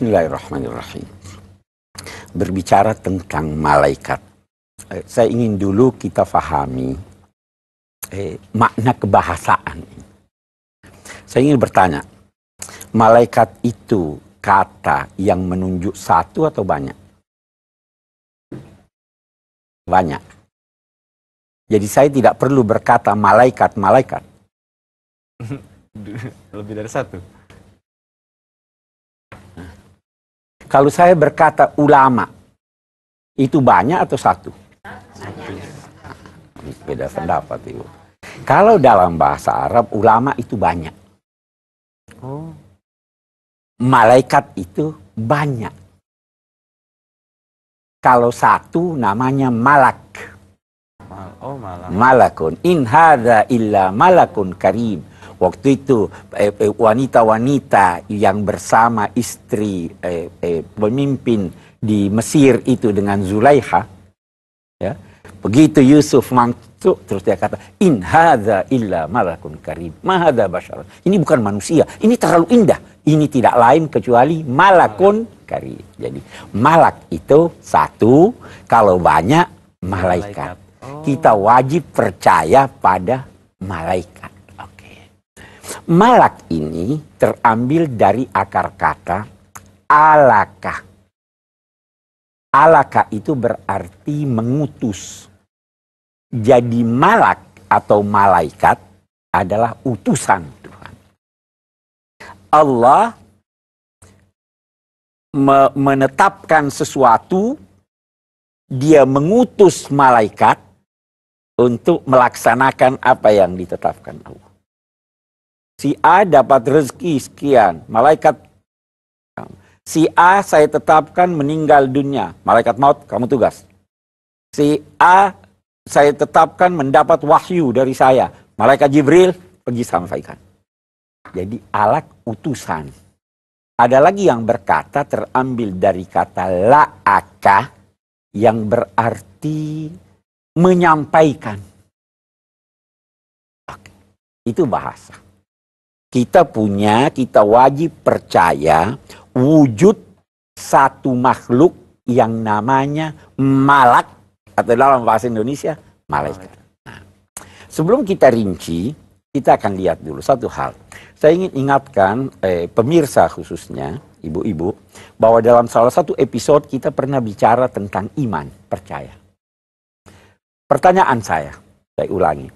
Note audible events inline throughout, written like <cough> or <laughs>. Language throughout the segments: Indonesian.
Bismillahirrahmanirrahim. Berbicara tentang malaikat. Eh, saya ingin dulu kita fahami eh, makna kebahasaan. Saya ingin bertanya, malaikat itu kata yang menunjuk satu atau banyak? Banyak. Jadi saya tidak perlu berkata malaikat-malaikat. <laughs> Lebih dari satu Kalau saya berkata ulama, itu banyak atau satu? Banyak. Beda pendapat Ibu. Kalau dalam bahasa Arab, ulama itu banyak. Oh. Malaikat itu banyak. Kalau satu namanya malak. Oh, malak. Malakun. In hadha illa malakun karib. Waktu itu eh, eh, wanita-wanita yang bersama istri eh, eh, pemimpin di Mesir itu dengan Zulaiha, ya, begitu Yusuf masuk terus dia kata, In hadza illa malakun karim, mahada bashar, Ini bukan manusia, ini terlalu indah. Ini tidak lain kecuali malakun karim. Jadi malak itu satu, kalau banyak malaikat. Oh. Kita wajib percaya pada malaikat. Malak ini terambil dari akar kata alaka. Alaka itu berarti mengutus. Jadi malak atau malaikat adalah utusan Tuhan. Allah me menetapkan sesuatu, dia mengutus malaikat untuk melaksanakan apa yang ditetapkan Allah. Si A dapat rezeki sekian, malaikat Si A saya tetapkan meninggal dunia, malaikat maut kamu tugas. Si A saya tetapkan mendapat wahyu dari saya, malaikat Jibril pergi sampaikan. Jadi alat utusan. Ada lagi yang berkata terambil dari kata la'aka yang berarti menyampaikan. Oke. Itu bahasa kita punya, kita wajib percaya wujud satu makhluk yang namanya malak atau dalam bahasa Indonesia malaikat. Nah, sebelum kita rinci, kita akan lihat dulu satu hal. Saya ingin ingatkan eh, pemirsa khususnya ibu-ibu bahwa dalam salah satu episode kita pernah bicara tentang iman percaya. Pertanyaan saya, saya ulangi,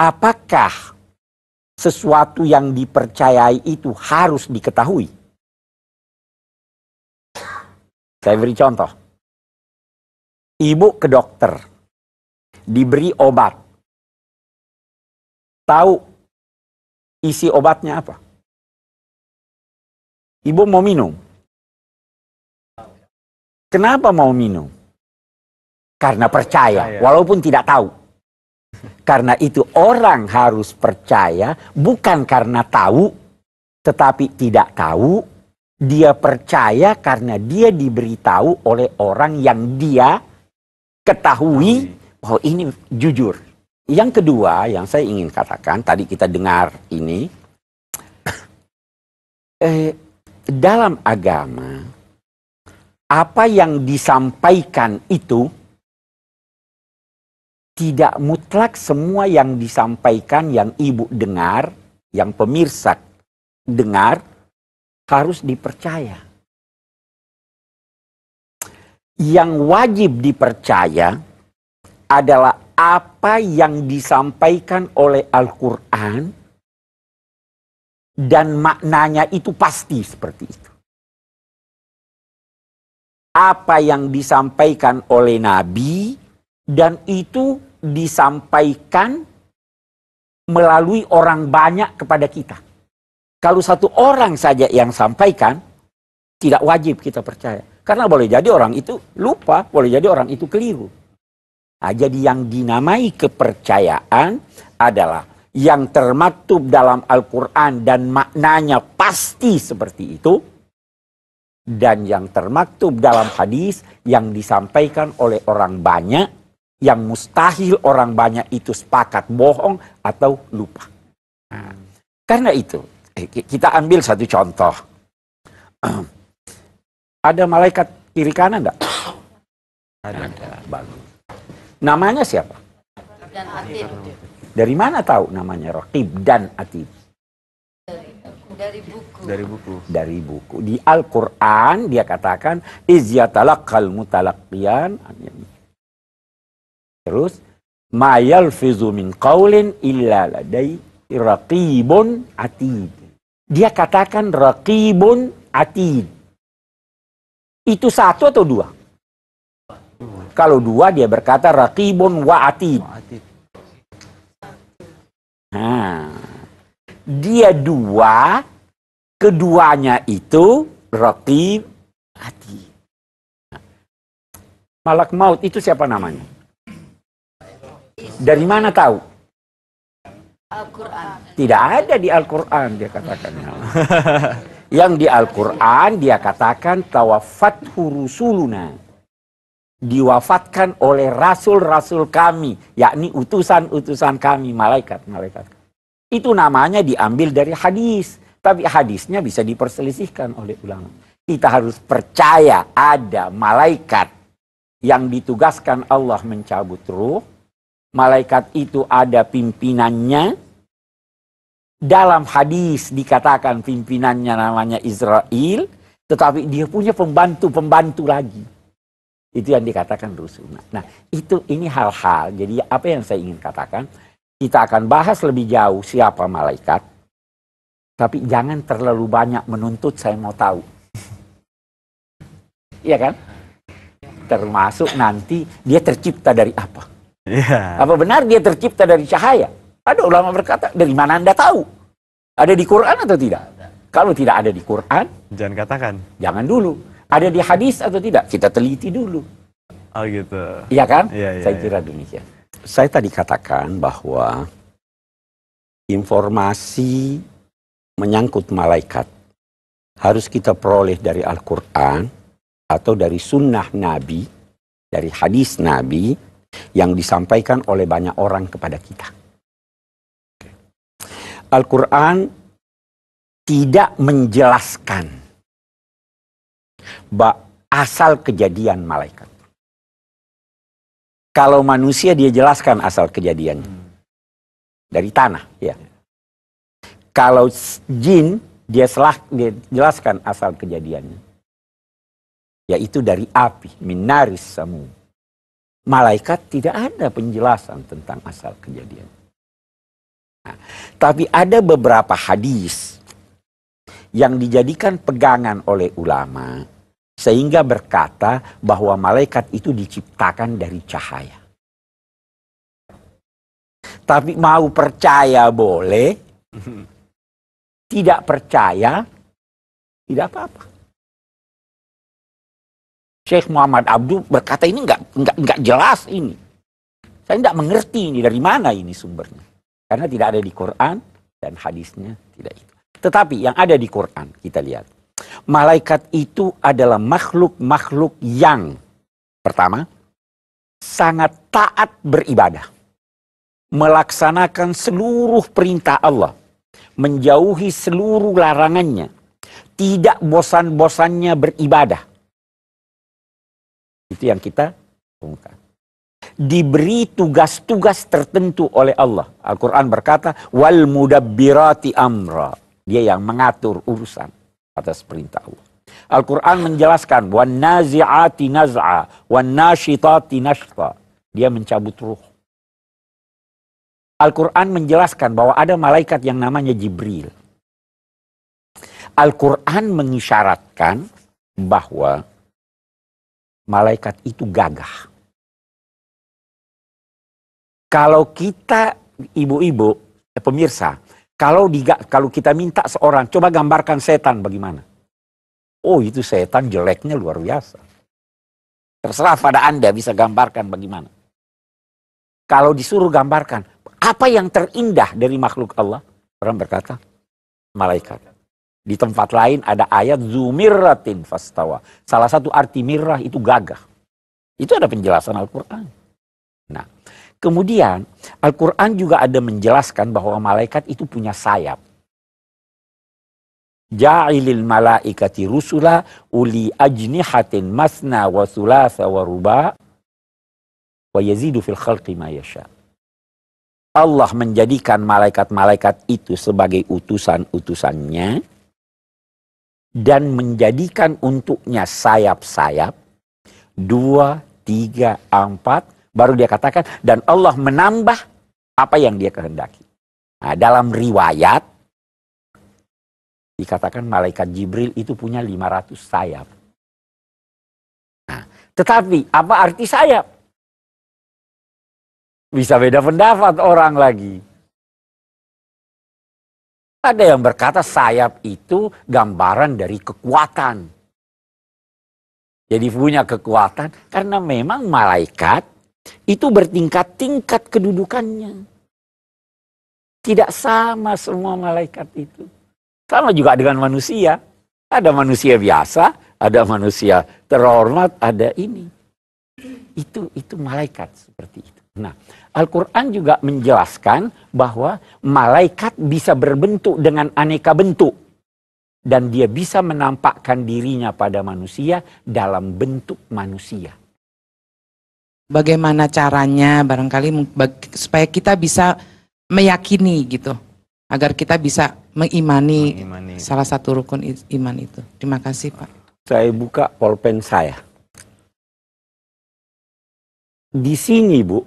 apakah sesuatu yang dipercayai itu harus diketahui. Saya beri contoh. Ibu ke dokter, diberi obat. Tahu isi obatnya apa? Ibu mau minum. Kenapa mau minum? Karena percaya, walaupun tidak tahu. Karena itu orang harus percaya bukan karena tahu tetapi tidak tahu. Dia percaya karena dia diberitahu oleh orang yang dia ketahui bahwa ini jujur. Yang kedua yang saya ingin katakan tadi kita dengar ini <coughs> eh, dalam agama apa yang disampaikan itu tidak mutlak semua yang disampaikan yang ibu dengar, yang pemirsa dengar harus dipercaya. Yang wajib dipercaya adalah apa yang disampaikan oleh Al-Qur'an dan maknanya itu pasti seperti itu. Apa yang disampaikan oleh nabi dan itu disampaikan melalui orang banyak kepada kita. Kalau satu orang saja yang sampaikan, tidak wajib kita percaya. Karena boleh jadi orang itu lupa, boleh jadi orang itu keliru. Nah, jadi yang dinamai kepercayaan adalah yang termaktub dalam Al-Quran dan maknanya pasti seperti itu. Dan yang termaktub dalam hadis yang disampaikan oleh orang banyak yang mustahil orang banyak itu sepakat bohong atau lupa. Nah, karena itu, eh, kita ambil satu contoh. <clears throat> Ada malaikat kiri kanan enggak? Ada. Ada. Bagus. Namanya siapa? Dan Atib. Dari mana tahu namanya Rakib dan Atib? Dari buku. Dari buku. Dari buku. Di Al-Qur'an dia katakan izyatalaqqal mutalaqqiyan Terus mayal fizumin kaulin illa ladai raqibun atid. Dia katakan raqibun atid. Itu satu atau dua? Kalau dua dia berkata raqibun wa atid. Nah, dia dua, keduanya itu raqib atid. Nah, malak maut itu siapa namanya? Dari mana tahu? Al-Quran. Tidak ada di Al-Quran dia katakan. <laughs> Yang di Al-Quran dia katakan tawafat hurusuluna. Diwafatkan oleh rasul-rasul kami, yakni utusan-utusan kami, malaikat-malaikat. Itu namanya diambil dari hadis. Tapi hadisnya bisa diperselisihkan oleh ulama. Kita harus percaya ada malaikat yang ditugaskan Allah mencabut ruh malaikat itu ada pimpinannya. Dalam hadis dikatakan pimpinannya namanya Israel, tetapi dia punya pembantu-pembantu lagi. Itu yang dikatakan rusuna. Nah, itu ini hal-hal. Jadi apa yang saya ingin katakan, kita akan bahas lebih jauh siapa malaikat. Tapi jangan terlalu banyak menuntut saya mau tahu. Iya kan? Termasuk nanti dia tercipta dari apa? Yeah. Apa benar dia tercipta dari cahaya? Ada ulama berkata, dari mana Anda tahu? Ada di Quran atau tidak? Kalau tidak ada di Quran, jangan katakan. Jangan dulu. Ada di hadis atau tidak? Kita teliti dulu. Oh gitu. Iya kan? Yeah, yeah, Saya iya. kira yeah. demikian. Saya tadi katakan bahwa informasi menyangkut malaikat harus kita peroleh dari Al-Quran atau dari sunnah Nabi, dari hadis Nabi, yang disampaikan oleh banyak orang kepada kita. Al-Quran tidak menjelaskan asal kejadian malaikat. Kalau manusia dia jelaskan asal kejadiannya. Dari tanah, ya. Kalau jin dia, selah, dia jelaskan asal kejadiannya. Yaitu dari api, minaris semua malaikat tidak ada penjelasan tentang asal kejadian. Nah, tapi ada beberapa hadis yang dijadikan pegangan oleh ulama sehingga berkata bahwa malaikat itu diciptakan dari cahaya. Tapi mau percaya boleh, <laughs> tidak percaya tidak apa-apa. Syekh Muhammad Abdul berkata ini nggak nggak nggak jelas ini. Saya tidak mengerti ini dari mana ini sumbernya. Karena tidak ada di Quran dan hadisnya tidak itu. Tetapi yang ada di Quran kita lihat. Malaikat itu adalah makhluk-makhluk yang pertama sangat taat beribadah. Melaksanakan seluruh perintah Allah. Menjauhi seluruh larangannya. Tidak bosan-bosannya beribadah itu yang kita umumkan. Diberi tugas-tugas tertentu oleh Allah. Al-Quran berkata, wal mudabbirati amra. Dia yang mengatur urusan atas perintah Allah. Al-Quran menjelaskan, wan nazi'ati naz'a, wan nashitati nashta. Dia mencabut ruh. Al-Quran menjelaskan bahwa ada malaikat yang namanya Jibril. Al-Quran mengisyaratkan bahwa malaikat itu gagah. Kalau kita ibu-ibu pemirsa, kalau diga, kalau kita minta seorang coba gambarkan setan bagaimana? Oh, itu setan jeleknya luar biasa. Terserah pada Anda bisa gambarkan bagaimana. Kalau disuruh gambarkan, apa yang terindah dari makhluk Allah? Orang berkata, malaikat. Di tempat lain ada ayat zumiratin fastawa. Salah satu arti mirah itu gagah. Itu ada penjelasan Al-Quran. Nah, kemudian Al-Quran juga ada menjelaskan bahwa malaikat itu punya sayap. Ja'ilil malaikati rusula uli ajnihatin masna wa thulatha wa ruba wa yazidu fil khalqi ma yasha'. Allah menjadikan malaikat-malaikat itu sebagai utusan-utusannya dan menjadikan untuknya sayap-sayap. Dua, tiga, empat. Baru dia katakan, dan Allah menambah apa yang dia kehendaki. Nah, dalam riwayat, dikatakan malaikat Jibril itu punya 500 sayap. Nah, tetapi apa arti sayap? Bisa beda pendapat orang lagi. Ada yang berkata sayap itu gambaran dari kekuatan. Jadi punya kekuatan karena memang malaikat itu bertingkat-tingkat kedudukannya. Tidak sama semua malaikat itu. Sama juga dengan manusia. Ada manusia biasa, ada manusia terhormat, ada ini. Itu itu malaikat seperti itu. Nah, Al-Quran juga menjelaskan bahwa malaikat bisa berbentuk dengan aneka bentuk. Dan dia bisa menampakkan dirinya pada manusia dalam bentuk manusia. Bagaimana caranya barangkali supaya kita bisa meyakini gitu. Agar kita bisa mengimani, mengimani. salah satu rukun iman itu. Terima kasih Pak. Saya buka polpen saya. Di sini Bu,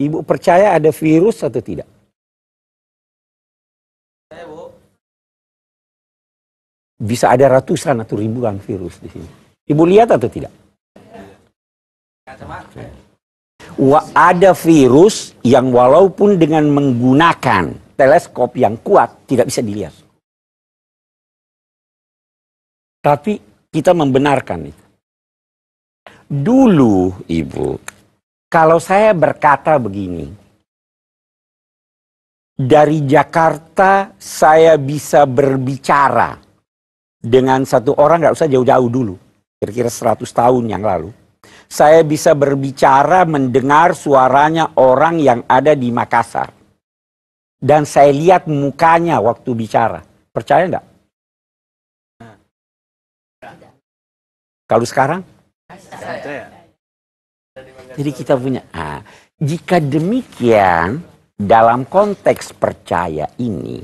Ibu percaya ada virus atau tidak? Bisa ada ratusan atau ribuan virus di sini. Ibu lihat atau tidak? Wah ada virus yang walaupun dengan menggunakan teleskop yang kuat tidak bisa dilihat. Tapi kita membenarkan itu. Dulu, Ibu, kalau saya berkata begini, dari Jakarta saya bisa berbicara dengan satu orang nggak usah jauh-jauh dulu, kira-kira 100 tahun yang lalu. Saya bisa berbicara mendengar suaranya orang yang ada di Makassar. Dan saya lihat mukanya waktu bicara. Percaya nggak? Kalau sekarang? Percaya. Jadi kita punya. Ah, jika demikian dalam konteks percaya ini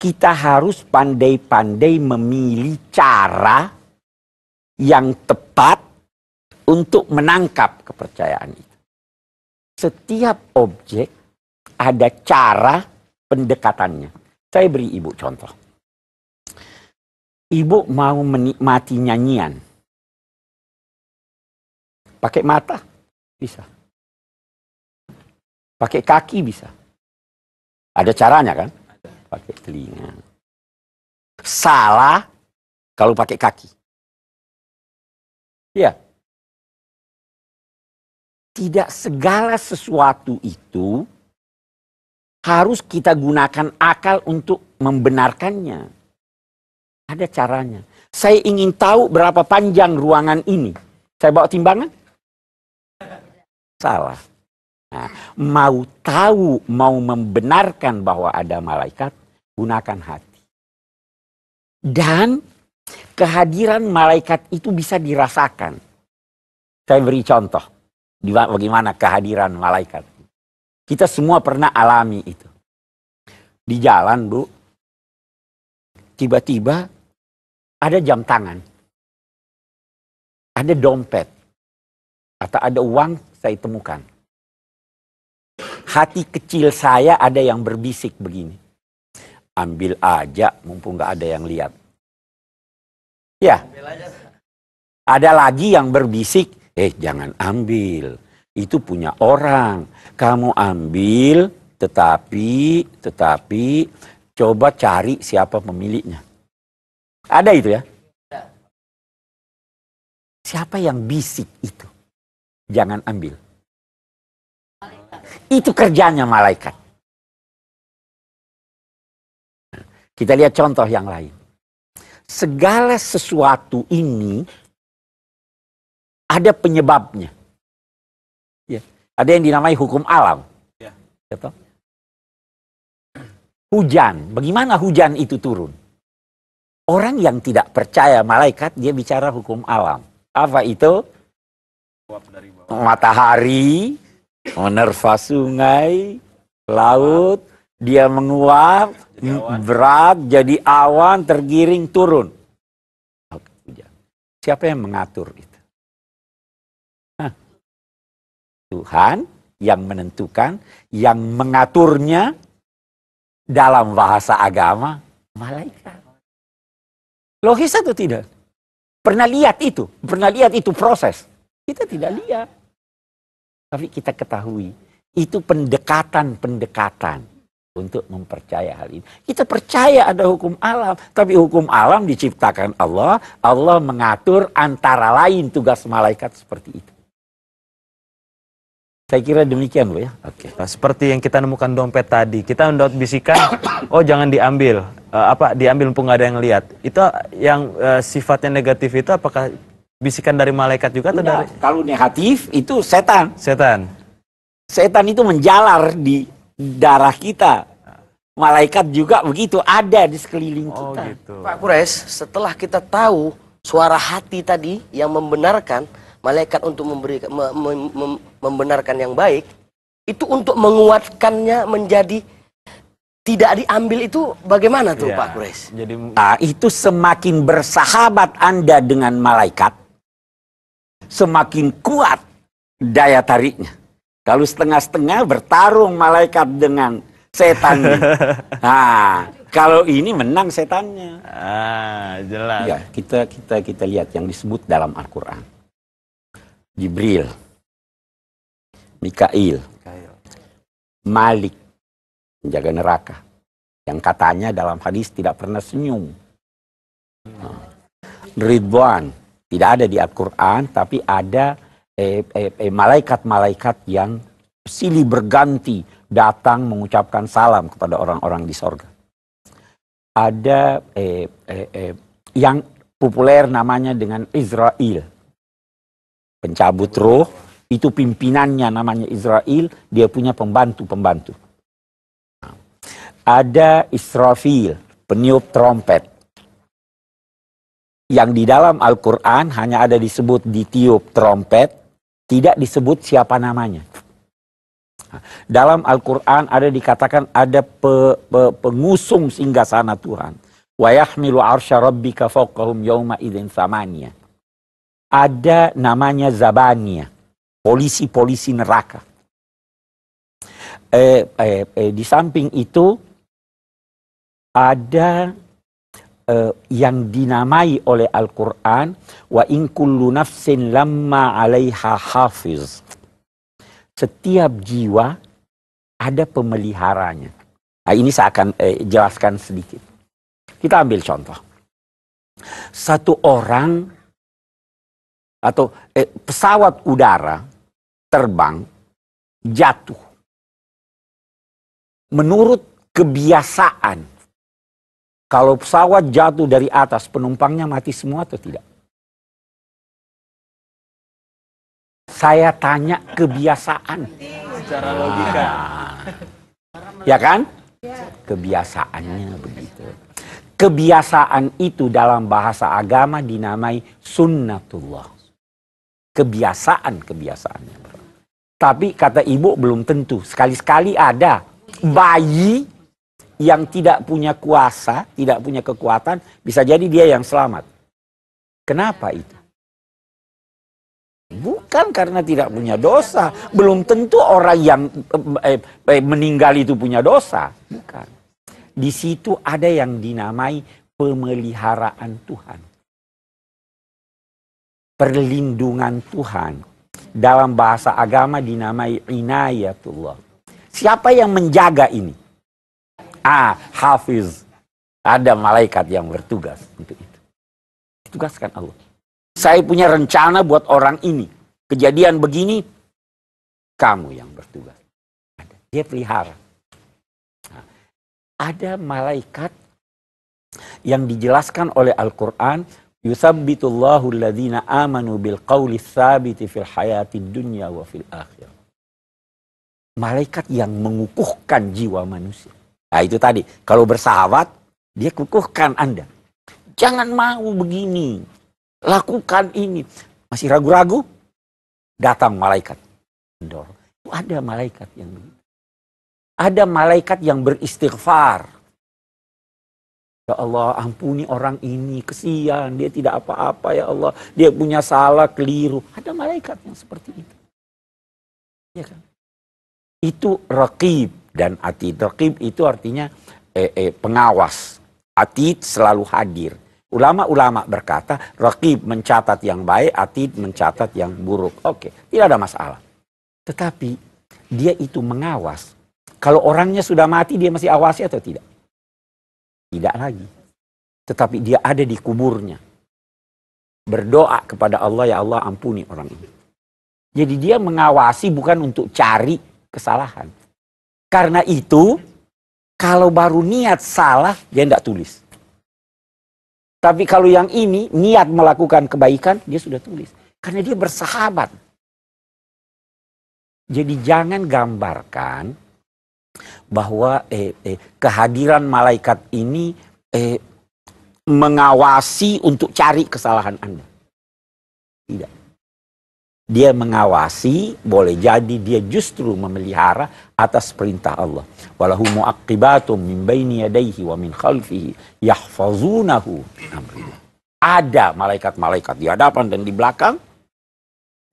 kita harus pandai-pandai memilih cara yang tepat untuk menangkap kepercayaan itu. Setiap objek ada cara pendekatannya. Saya beri ibu contoh. Ibu mau menikmati nyanyian Pakai mata bisa. Pakai kaki bisa. Ada caranya kan? Pakai telinga. Salah kalau pakai kaki. Ya, Tidak segala sesuatu itu harus kita gunakan akal untuk membenarkannya. Ada caranya. Saya ingin tahu berapa panjang ruangan ini. Saya bawa timbangan? salah. Nah, mau tahu, mau membenarkan bahwa ada malaikat, gunakan hati. Dan kehadiran malaikat itu bisa dirasakan. Saya beri contoh bagaimana kehadiran malaikat. Kita semua pernah alami itu. Di jalan, Bu, tiba-tiba ada jam tangan. Ada dompet. Atau ada uang saya temukan. Hati kecil saya ada yang berbisik begini. Ambil aja, mumpung gak ada yang lihat. Ya, ada lagi yang berbisik, eh jangan ambil, itu punya orang. Kamu ambil, tetapi, tetapi coba cari siapa pemiliknya. Ada itu ya? ya. Siapa yang bisik itu? jangan ambil. Itu kerjanya malaikat. Kita lihat contoh yang lain. Segala sesuatu ini ada penyebabnya. Ya. Ada yang dinamai hukum alam. Ya. Gitu? Hujan, bagaimana hujan itu turun? Orang yang tidak percaya malaikat, dia bicara hukum alam. Apa itu? matahari menerfa sungai, laut, dia menguap, berat, jadi awan, tergiring, turun. Siapa yang mengatur itu? Tuhan yang menentukan, yang mengaturnya dalam bahasa agama, malaikat. Logis atau tidak? Pernah lihat itu? Pernah lihat itu proses? Kita tidak lihat. Tapi kita ketahui, itu pendekatan-pendekatan untuk mempercaya hal ini. Kita percaya ada hukum alam, tapi hukum alam diciptakan Allah, Allah mengatur antara lain tugas malaikat seperti itu. Saya kira demikian, Bu ya. Oke. Okay. Nah, seperti yang kita nemukan dompet tadi, kita mendapat bisikan, <coughs> oh jangan diambil, uh, apa diambil pun ada yang lihat. Itu yang uh, sifatnya negatif itu apakah bisikan dari malaikat juga atau dari kalau negatif itu setan setan setan itu menjalar di darah kita malaikat juga begitu ada di sekeliling oh, kita gitu. Pak Kures setelah kita tahu suara hati tadi yang membenarkan malaikat untuk memberi me, me, mem, membenarkan yang baik itu untuk menguatkannya menjadi tidak diambil itu bagaimana tuh ya, Pak Kures? Jadi nah, itu semakin bersahabat Anda dengan malaikat semakin kuat daya tariknya. Kalau setengah-setengah bertarung malaikat dengan setan. nah, <laughs> kalau ini menang setannya. Ah, jelas. Ya, kita kita kita lihat yang disebut dalam Al-Qur'an. Jibril, Mikail, Malik, menjaga neraka. Yang katanya dalam hadis tidak pernah senyum. Ridwan, tidak ada di Al-Quran, tapi ada malaikat-malaikat eh, eh, eh, yang silih berganti datang mengucapkan salam kepada orang-orang di sorga. Ada eh, eh, eh, yang populer namanya dengan Israel, pencabut roh, itu pimpinannya namanya Israel, dia punya pembantu-pembantu. Nah, ada Israfil, peniup trompet yang di dalam Al-Quran hanya ada disebut ditiup trompet, tidak disebut siapa namanya. Dalam Al-Quran ada dikatakan ada pe, pe, pengusung singgah sana Tuhan. وَيَحْمِلُ عَرْشَ رَبِّكَ فَوْقَهُمْ يَوْمَ idin samania. Ada namanya Zabania, polisi-polisi neraka. Eh, eh, eh, di samping itu ada Eh, yang dinamai oleh Al-Quran wa in kullu nafsin lamma 'alaiha hafiz. Setiap jiwa ada pemeliharanya. Nah, ini saya akan eh, jelaskan sedikit. Kita ambil contoh. Satu orang atau eh, pesawat udara terbang jatuh. Menurut kebiasaan kalau pesawat jatuh dari atas, penumpangnya mati semua atau tidak? Saya tanya kebiasaan. Secara logika. Ah. ya kan? Kebiasaannya begitu. Kebiasaan itu dalam bahasa agama dinamai sunnatullah. Kebiasaan-kebiasaannya. Tapi kata ibu belum tentu. Sekali-sekali ada bayi yang tidak punya kuasa, tidak punya kekuatan, bisa jadi dia yang selamat. Kenapa itu? Bukan karena tidak punya dosa. Belum tentu orang yang eh, eh, meninggal itu punya dosa. Bukan. Di situ ada yang dinamai pemeliharaan Tuhan. Perlindungan Tuhan. Dalam bahasa agama dinamai inayatullah. Siapa yang menjaga ini? ah hafiz. Ada malaikat yang bertugas untuk itu. Ditugaskan Allah. Saya punya rencana buat orang ini. Kejadian begini, kamu yang bertugas. Ada. Dia pelihara. Nah, ada malaikat yang dijelaskan oleh Al-Quran Yusabbitullahu alladhina amanu bil qawli tsabiti fil hayati dunya wa fil akhir. Malaikat yang mengukuhkan jiwa manusia. Nah itu tadi, kalau bersahabat, dia kukuhkan Anda. Jangan mau begini, lakukan ini. Masih ragu-ragu, datang malaikat. itu Ada malaikat yang Ada malaikat yang beristighfar. Ya Allah, ampuni orang ini, kesian, dia tidak apa-apa ya Allah. Dia punya salah, keliru. Ada malaikat yang seperti itu. Ya kan? Itu rakib dan atid rakib itu artinya eh, eh, pengawas. Atid selalu hadir. Ulama-ulama berkata, rakib mencatat yang baik, atid mencatat yang buruk. Oke, tidak ada masalah. Tetapi dia itu mengawas. Kalau orangnya sudah mati, dia masih awasi atau tidak? Tidak lagi. Tetapi dia ada di kuburnya. Berdoa kepada Allah, ya Allah ampuni orang ini. Jadi dia mengawasi bukan untuk cari kesalahan. Karena itu, kalau baru niat salah, dia tidak tulis. Tapi kalau yang ini niat melakukan kebaikan, dia sudah tulis. Karena dia bersahabat. Jadi jangan gambarkan bahwa eh, eh, kehadiran malaikat ini eh, mengawasi untuk cari kesalahan Anda. Tidak. Dia mengawasi, boleh jadi dia justru memelihara atas perintah Allah. Walahu muaqqibatum min baini yadaihi wa min khalfihi yahfazunahu Ada malaikat-malaikat di hadapan dan di belakang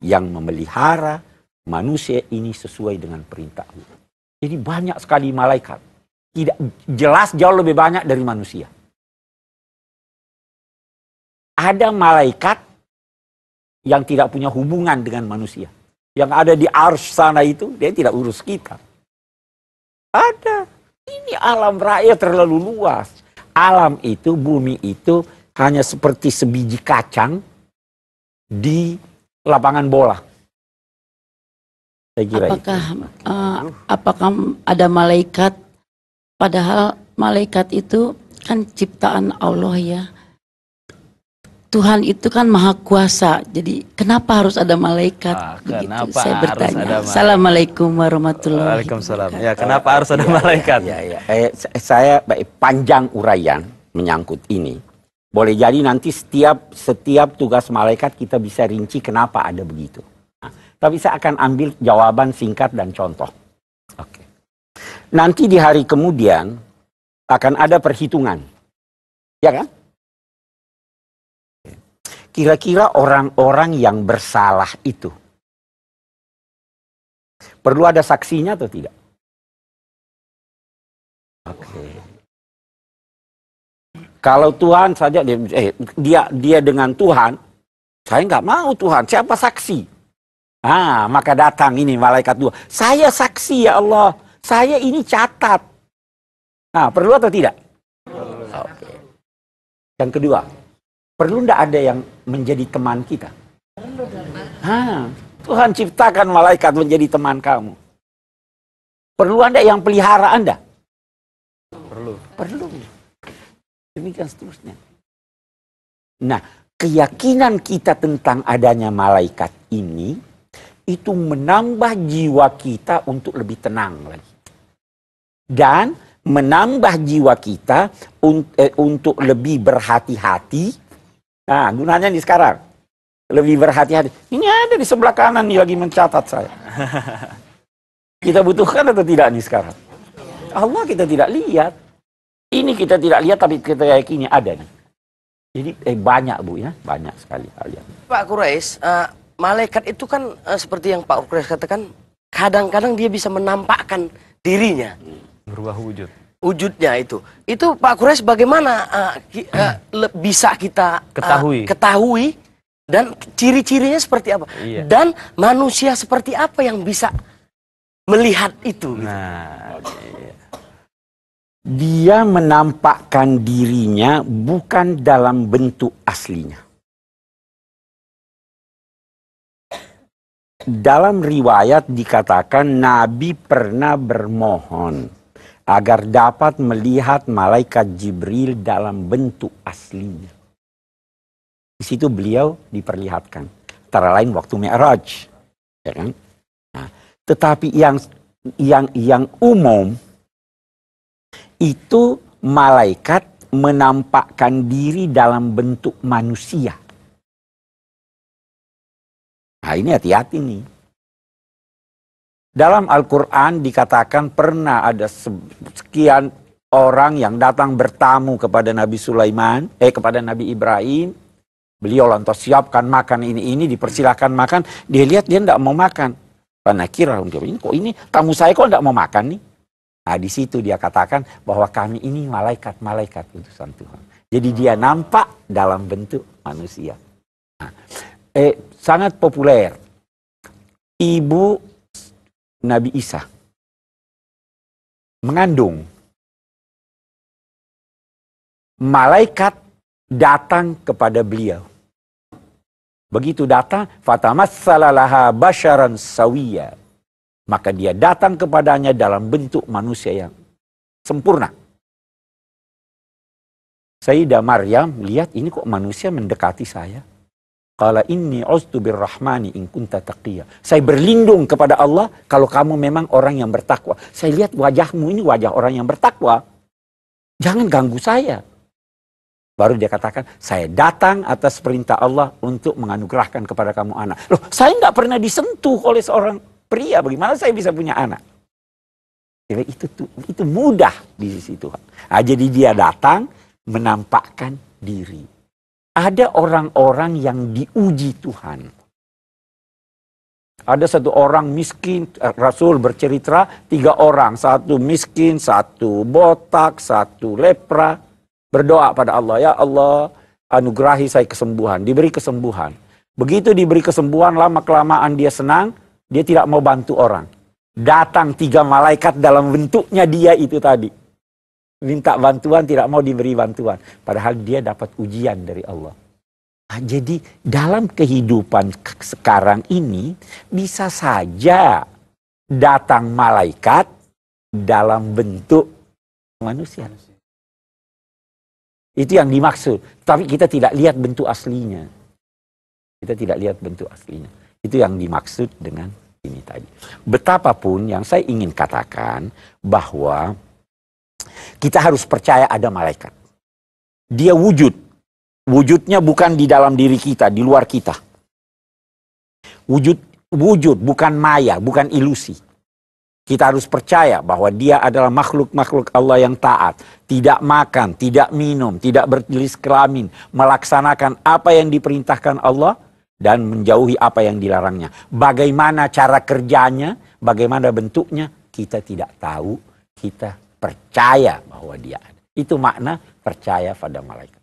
yang memelihara manusia ini sesuai dengan perintah Allah. Jadi banyak sekali malaikat. Tidak jelas jauh lebih banyak dari manusia. Ada malaikat yang tidak punya hubungan dengan manusia. Yang ada di arsh sana itu, dia tidak urus kita. Ada. Ini alam raya terlalu luas. Alam itu, bumi itu hanya seperti sebiji kacang di lapangan bola. Saya kira apakah itu. Uh, eh, apakah ada malaikat? Padahal malaikat itu kan ciptaan Allah ya Tuhan itu kan maha kuasa. Jadi kenapa harus ada malaikat? Ah, Begitu kenapa saya bertanya. Harus ada malaikat? Assalamualaikum warahmatullahi wabarakatuh. Waalaikumsalam. Ya, kenapa harus ada malaikat? Ya, ya, ya. Eh, saya panjang uraian menyangkut ini. Boleh jadi nanti setiap setiap tugas malaikat kita bisa rinci kenapa ada begitu. Nah, tapi saya akan ambil jawaban singkat dan contoh. Oke. Nanti di hari kemudian akan ada perhitungan. Ya kan? Kira-kira orang-orang yang bersalah itu perlu ada saksinya atau tidak? Oke. Okay. Kalau Tuhan saja dia, eh, dia dia dengan Tuhan, saya nggak mau Tuhan. Siapa saksi? Ah, maka datang ini malaikat dua. Saya saksi ya Allah. Saya ini catat. Nah, perlu atau tidak? Oke. Okay. Yang kedua, Perlu tidak ada yang menjadi teman kita? Ha, Tuhan ciptakan malaikat menjadi teman kamu. Perlu Anda yang pelihara Anda? Perlu. Perlu. Demikian seterusnya. Nah, keyakinan kita tentang adanya malaikat ini itu menambah jiwa kita untuk lebih tenang lagi. Dan menambah jiwa kita eh, untuk lebih berhati-hati Nah, gunanya nih sekarang. Lebih berhati-hati. Ini ada di sebelah kanan nih lagi mencatat saya. <laughs> Kita butuhkan atau tidak nih sekarang? Allah kita tidak lihat. Ini kita tidak lihat tapi kita yakini ada nih. Jadi eh, banyak Bu ya, banyak sekali hal yang. Pak Quraisy, uh, eh, malaikat itu kan uh, seperti yang Pak Quraisy katakan, kadang-kadang dia bisa menampakkan dirinya. Berubah wujud wujudnya itu. Itu Pak Kures bagaimana uh, ki, uh, bisa kita uh, ketahui ketahui dan ciri-cirinya seperti apa? Iya. Dan manusia seperti apa yang bisa melihat itu? okay. Gitu? Nah, dia menampakkan dirinya bukan dalam bentuk aslinya. Dalam riwayat dikatakan Nabi pernah bermohon agar dapat melihat malaikat Jibril dalam bentuk aslinya. Di situ beliau diperlihatkan, antara lain waktu Mi'raj, ya kan? Nah, tetapi yang yang yang umum itu malaikat menampakkan diri dalam bentuk manusia. Nah, ini hati-hati nih. Dalam Al-Quran dikatakan pernah ada sekian orang yang datang bertamu kepada Nabi Sulaiman, eh kepada Nabi Ibrahim. Beliau lantas siapkan makan ini ini, dipersilahkan makan. Dia lihat dia tidak mau makan. Panakira ini kok ini tamu saya kok tidak mau makan nih. Nah di situ dia katakan bahwa kami ini malaikat-malaikat utusan Tuhan. Jadi dia nampak dalam bentuk manusia. Nah, eh sangat populer. Ibu Nabi Isa mengandung. Malaikat datang kepada beliau. Begitu datang, salalaha basharan sawiya. Maka dia datang kepadanya dalam bentuk manusia yang sempurna. Sayyidah Maryam lihat ini kok manusia mendekati saya. Qala inni uztu birrahmani in kunta taqiyya. Saya berlindung kepada Allah kalau kamu memang orang yang bertakwa. Saya lihat wajahmu ini wajah orang yang bertakwa. Jangan ganggu saya. Baru dia katakan, saya datang atas perintah Allah untuk menganugerahkan kepada kamu anak. Loh, saya nggak pernah disentuh oleh seorang pria. Bagaimana saya bisa punya anak? Jadi itu itu mudah di sisi Tuhan. Nah, jadi dia datang menampakkan diri ada orang-orang yang diuji Tuhan. Ada satu orang miskin, eh, Rasul bercerita tiga orang, satu miskin, satu botak, satu lepra. Berdoa pada Allah, ya Allah anugerahi saya kesembuhan, diberi kesembuhan. Begitu diberi kesembuhan, lama-kelamaan dia senang, dia tidak mau bantu orang. Datang tiga malaikat dalam bentuknya dia itu tadi minta bantuan, tidak mau diberi bantuan. Padahal dia dapat ujian dari Allah. Nah, jadi dalam kehidupan sekarang ini bisa saja datang malaikat dalam bentuk manusia. Itu yang dimaksud. Tapi kita tidak lihat bentuk aslinya. Kita tidak lihat bentuk aslinya. Itu yang dimaksud dengan ini tadi. Betapapun yang saya ingin katakan bahwa kita harus percaya ada malaikat. Dia wujud. Wujudnya bukan di dalam diri kita, di luar kita. Wujud wujud bukan maya, bukan ilusi. Kita harus percaya bahwa dia adalah makhluk-makhluk Allah yang taat, tidak makan, tidak minum, tidak berjenis kelamin, melaksanakan apa yang diperintahkan Allah dan menjauhi apa yang dilarangnya. Bagaimana cara kerjanya, bagaimana bentuknya, kita tidak tahu, kita percaya bahwa dia ada. Itu makna percaya pada malaikat.